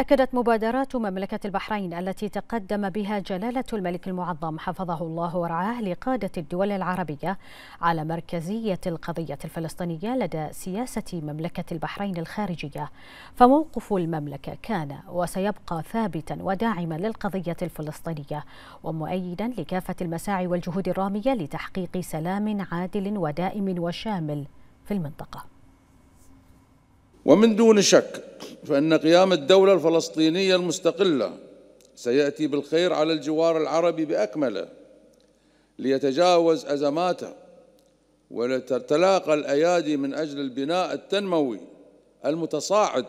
أكدت مبادرات مملكة البحرين التي تقدم بها جلالة الملك المعظم حفظه الله ورعاه لقادة الدول العربية على مركزية القضية الفلسطينية لدى سياسة مملكة البحرين الخارجية فموقف المملكة كان وسيبقى ثابتا وداعما للقضية الفلسطينية ومؤيدا لكافة المساعي والجهود الرامية لتحقيق سلام عادل ودائم وشامل في المنطقة ومن دون شك فإن قيام الدولة الفلسطينية المستقلة سيأتي بالخير على الجوار العربي بأكمله ليتجاوز أزماته ولتتلاقى الأيادي من أجل البناء التنموي المتصاعد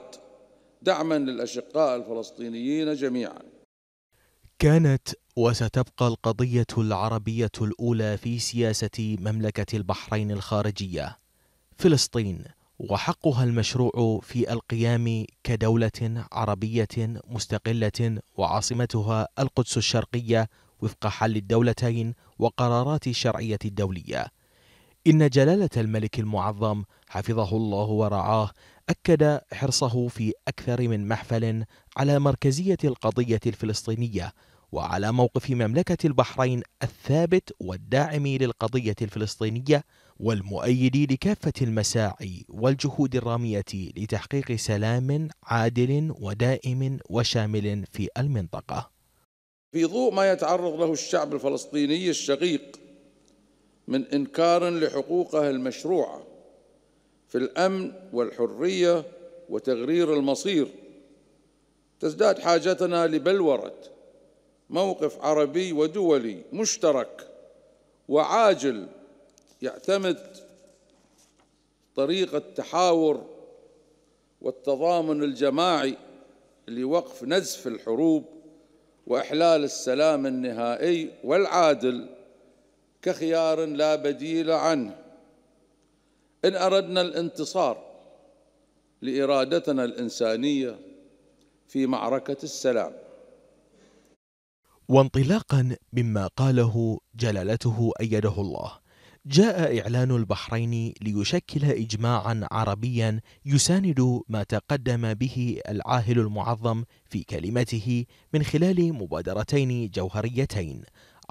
دعما للأشقاء الفلسطينيين جميعا كانت وستبقى القضية العربية الأولى في سياسة مملكة البحرين الخارجية فلسطين وحقها المشروع في القيام كدولة عربية مستقلة وعاصمتها القدس الشرقية وفق حل الدولتين وقرارات الشرعية الدولية. إن جلالة الملك المعظم حفظه الله ورعاه أكد حرصه في أكثر من محفل على مركزية القضية الفلسطينية وعلى موقف مملكة البحرين الثابت والداعم للقضية الفلسطينية والمؤيد لكافة المساعي والجهود الرامية لتحقيق سلام عادل ودائم وشامل في المنطقة. في ضوء ما يتعرض له الشعب الفلسطيني الشقيق من إنكار لحقوقه المشروعة في الأمن والحرية وتغرير المصير تزداد حاجتنا لبلوره موقف عربي ودولي مشترك وعاجل يعتمد طريق التحاور والتضامن الجماعي لوقف نزف الحروب واحلال السلام النهائي والعادل كخيار لا بديل عنه ان اردنا الانتصار لارادتنا الانسانيه في معركه السلام وانطلاقا مما قاله جلالته أيده الله جاء إعلان البحرين ليشكل إجماعا عربيا يساند ما تقدم به العاهل المعظم في كلمته من خلال مبادرتين جوهريتين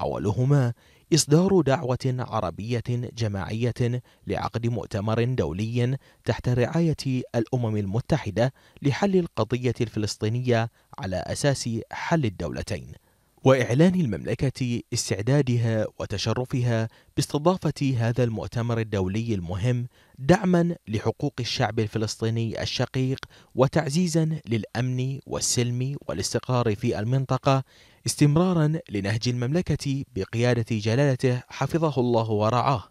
أولهما إصدار دعوة عربية جماعية لعقد مؤتمر دولي تحت رعاية الأمم المتحدة لحل القضية الفلسطينية على أساس حل الدولتين وإعلان المملكة استعدادها وتشرفها باستضافة هذا المؤتمر الدولي المهم دعما لحقوق الشعب الفلسطيني الشقيق وتعزيزا للأمن والسلم والاستقرار في المنطقة استمرارا لنهج المملكة بقيادة جلالته حفظه الله ورعاه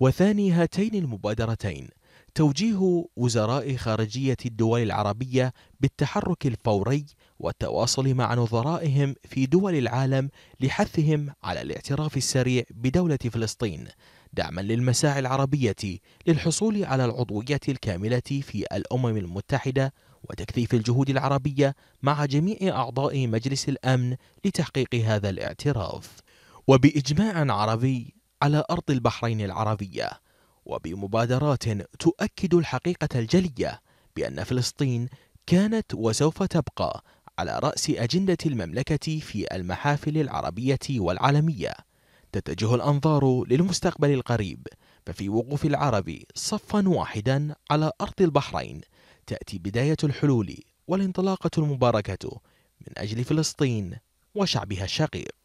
وثاني هاتين المبادرتين توجيه وزراء خارجية الدول العربية بالتحرك الفوري والتواصل مع نظرائهم في دول العالم لحثهم على الاعتراف السريع بدولة فلسطين دعما للمساعي العربية للحصول على العضوية الكاملة في الأمم المتحدة وتكثيف الجهود العربية مع جميع أعضاء مجلس الأمن لتحقيق هذا الاعتراف وبإجماع عربي على أرض البحرين العربية وبمبادرات تؤكد الحقيقة الجلية بأن فلسطين كانت وسوف تبقى على رأس أجندة المملكة في المحافل العربية والعالمية تتجه الأنظار للمستقبل القريب ففي وقوف العرب صفا واحدا على أرض البحرين تأتي بداية الحلول والانطلاقة المباركة من أجل فلسطين وشعبها الشقيق